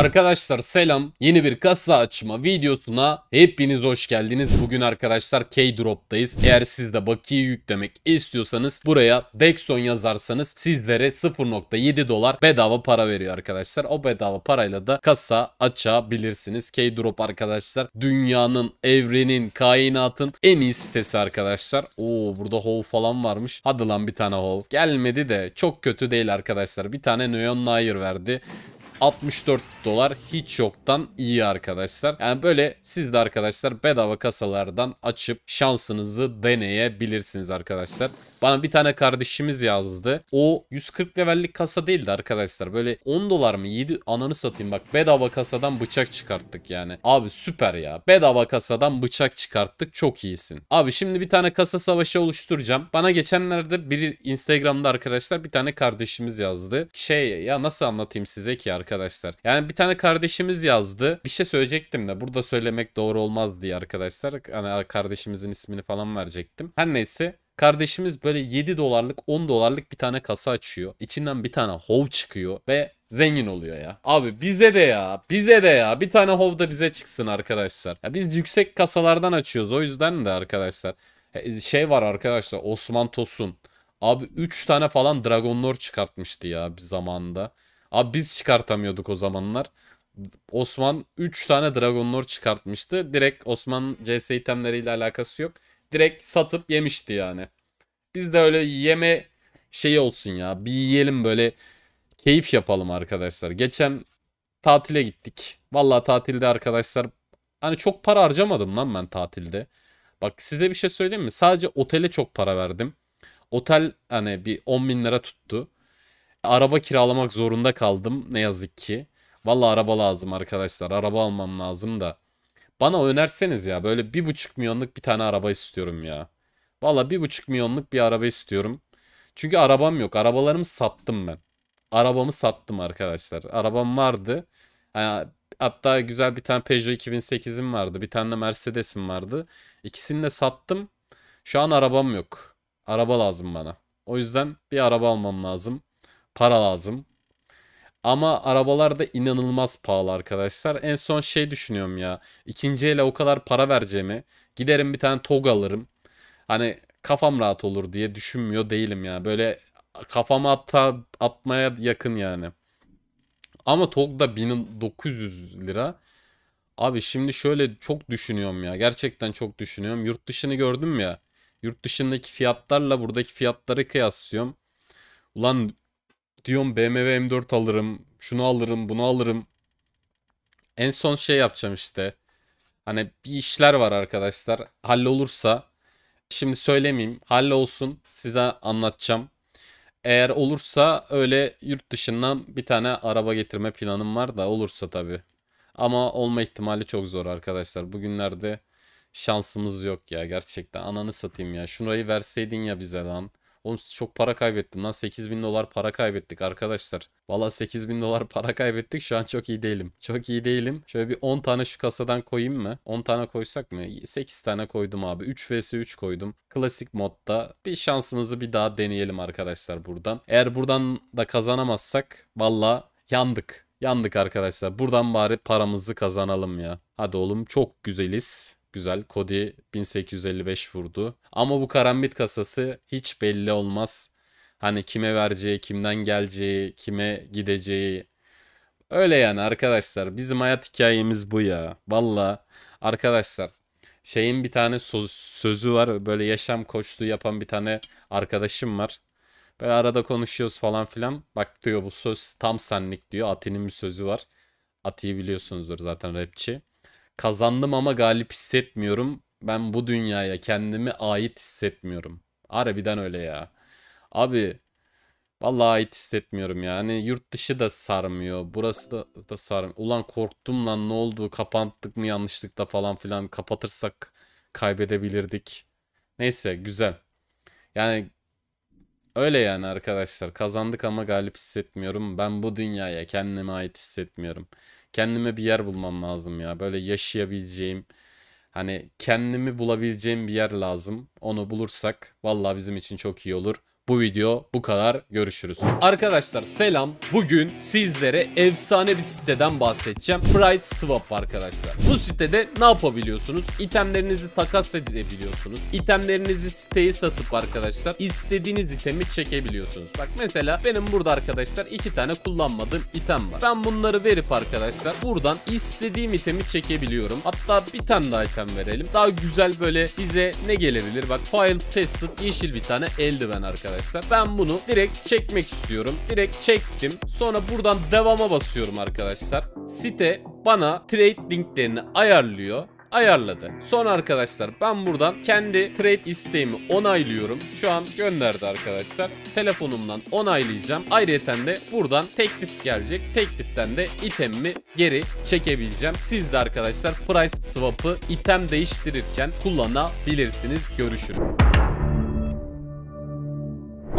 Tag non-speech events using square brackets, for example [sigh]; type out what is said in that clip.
Arkadaşlar selam. Yeni bir kasa açma videosuna hepiniz hoş geldiniz. Bugün arkadaşlar K-Drop'tayız. Eğer siz de bakiye yüklemek istiyorsanız buraya Dexon yazarsanız sizlere 0.7 dolar bedava para veriyor arkadaşlar. O bedava parayla da kasa açabilirsiniz. K-Drop arkadaşlar dünyanın, evrenin, kainatın en iyi sitesi arkadaşlar. Oo burada hov falan varmış. Hadi lan bir tane hov. Gelmedi de çok kötü değil arkadaşlar. Bir tane Neon Nair verdi. 64 dolar hiç yoktan iyi arkadaşlar. Yani böyle siz de arkadaşlar bedava kasalardan açıp şansınızı deneyebilirsiniz arkadaşlar. Bana bir tane kardeşimiz yazdı. O 140 levellik kasa değildi arkadaşlar. Böyle 10 dolar mı 7 ananı satayım bak bedava kasadan bıçak çıkarttık yani. Abi süper ya. Bedava kasadan bıçak çıkarttık. Çok iyisin. Abi şimdi bir tane kasa savaşı oluşturacağım. Bana geçenlerde biri Instagram'da arkadaşlar bir tane kardeşimiz yazdı. Şey ya nasıl anlatayım size ki arkadaşlar arkadaşlar. Yani bir tane kardeşimiz yazdı. Bir şey söyleyecektim de burada söylemek doğru olmaz diye arkadaşlar. Hani kardeşimizin ismini falan verecektim. Her neyse Kardeşimiz böyle 7 dolarlık 10 dolarlık bir tane kasa açıyor. İçinden bir tane hov çıkıyor ve zengin oluyor ya. Abi bize de ya bize de ya bir tane hov da bize çıksın arkadaşlar. Ya biz yüksek kasalardan açıyoruz o yüzden de arkadaşlar. E, şey var arkadaşlar Osman Tosun. Abi 3 tane falan Dragon Lord çıkartmıştı ya bir zamanda. Abi biz çıkartamıyorduk o zamanlar. Osman 3 tane Dragon Lord çıkartmıştı. Direkt Osman CS itemleriyle alakası yok. Direkt satıp yemişti yani. Biz de öyle yeme şeyi olsun ya. Bir yiyelim böyle keyif yapalım arkadaşlar. Geçen tatile gittik. Valla tatilde arkadaşlar hani çok para harcamadım lan ben tatilde. Bak size bir şey söyleyeyim mi? Sadece otele çok para verdim. Otel hani bir 10 bin lira tuttu araba kiralamak zorunda kaldım ne yazık ki. Valla araba lazım arkadaşlar. Araba almam lazım da. Bana önerseniz ya böyle bir buçuk milyonluk bir tane araba istiyorum ya. Valla bir buçuk milyonluk bir araba istiyorum. Çünkü arabam yok. Arabalarımı sattım ben. Arabamı sattım arkadaşlar. Arabam vardı. hatta güzel bir tane Peugeot 2008'im vardı. Bir tane de Mercedes'im vardı. İkisini de sattım. Şu an arabam yok. Araba lazım bana. O yüzden bir araba almam lazım para lazım. Ama arabalar da inanılmaz pahalı arkadaşlar. En son şey düşünüyorum ya. İkinci ele o kadar para vereceğimi giderim bir tane tog alırım. Hani kafam rahat olur diye düşünmüyor değilim ya. Böyle kafama atta, atmaya yakın yani. Ama tog da 1900 lira. Abi şimdi şöyle çok düşünüyorum ya. Gerçekten çok düşünüyorum. Yurt dışını gördüm ya. Yurt dışındaki fiyatlarla buradaki fiyatları kıyaslıyorum. Ulan Diyorum BMW M4 alırım. Şunu alırım, bunu alırım. En son şey yapacağım işte. Hani bir işler var arkadaşlar. halle olursa, şimdi söylemeyeyim. olsun size anlatacağım. Eğer olursa öyle yurt dışından bir tane araba getirme planım var da olursa tabi. Ama olma ihtimali çok zor arkadaşlar. Bugünlerde şansımız yok ya gerçekten. Ananı satayım ya. Şurayı verseydin ya bize lan. Oğlum çok para kaybettim lan 8 bin dolar para kaybettik arkadaşlar. Valla 8 bin dolar [laughs] para kaybettik şu an çok iyi değilim. Çok iyi değilim. Şöyle bir 10 tane şu kasadan koyayım mı? 10 tane koysak mı? 8 tane koydum abi. 3 vs 3 koydum. Klasik modda bir şansımızı bir daha deneyelim arkadaşlar buradan. Eğer buradan da kazanamazsak valla yandık. Yandık arkadaşlar. Buradan bari paramızı kazanalım ya. Hadi oğlum çok güzeliz. Güzel. Cody 1855 vurdu. Ama bu karambit kasası hiç belli olmaz. Hani kime vereceği, kimden geleceği, kime gideceği. Öyle yani arkadaşlar. Bizim hayat hikayemiz bu ya. Valla arkadaşlar şeyin bir tane sözü var. Böyle yaşam koçluğu yapan bir tane arkadaşım var. Böyle arada konuşuyoruz falan filan. Bak diyor bu söz tam senlik diyor. Ati'nin bir sözü var. Ati'yi biliyorsunuzdur zaten rapçi. Kazandım ama galip hissetmiyorum. Ben bu dünyaya kendimi ait hissetmiyorum. Harbiden öyle ya. Abi vallahi ait hissetmiyorum yani. Yurt dışı da sarmıyor. Burası da, da sarmıyor. Ulan korktum lan ne oldu? Kapattık mı yanlışlıkla falan filan. Kapatırsak kaybedebilirdik. Neyse güzel. Yani öyle yani arkadaşlar. Kazandık ama galip hissetmiyorum. Ben bu dünyaya kendime ait hissetmiyorum kendime bir yer bulmam lazım ya. Böyle yaşayabileceğim hani kendimi bulabileceğim bir yer lazım. Onu bulursak vallahi bizim için çok iyi olur. Bu video bu kadar. Görüşürüz. Arkadaşlar selam. Bugün sizlere efsane bir siteden bahsedeceğim. Bright Swap arkadaşlar. Bu sitede ne yapabiliyorsunuz? İtemlerinizi takas edebiliyorsunuz. İtemlerinizi siteye satıp arkadaşlar istediğiniz itemi çekebiliyorsunuz. Bak mesela benim burada arkadaşlar iki tane kullanmadığım item var. Ben bunları verip arkadaşlar buradan istediğim itemi çekebiliyorum. Hatta bir tane daha item verelim. Daha güzel böyle bize ne gelebilir? Bak File Tested yeşil bir tane eldiven arkadaşlar arkadaşlar. Ben bunu direkt çekmek istiyorum. Direkt çektim. Sonra buradan devama basıyorum arkadaşlar. Site bana trade linklerini ayarlıyor ayarladı. Son arkadaşlar ben buradan kendi trade isteğimi onaylıyorum. Şu an gönderdi arkadaşlar. Telefonumdan onaylayacağım. Ayrıca de buradan teklif gelecek. Tekliften de itemimi geri çekebileceğim. Siz de arkadaşlar price swap'ı item değiştirirken kullanabilirsiniz. Görüşürüz.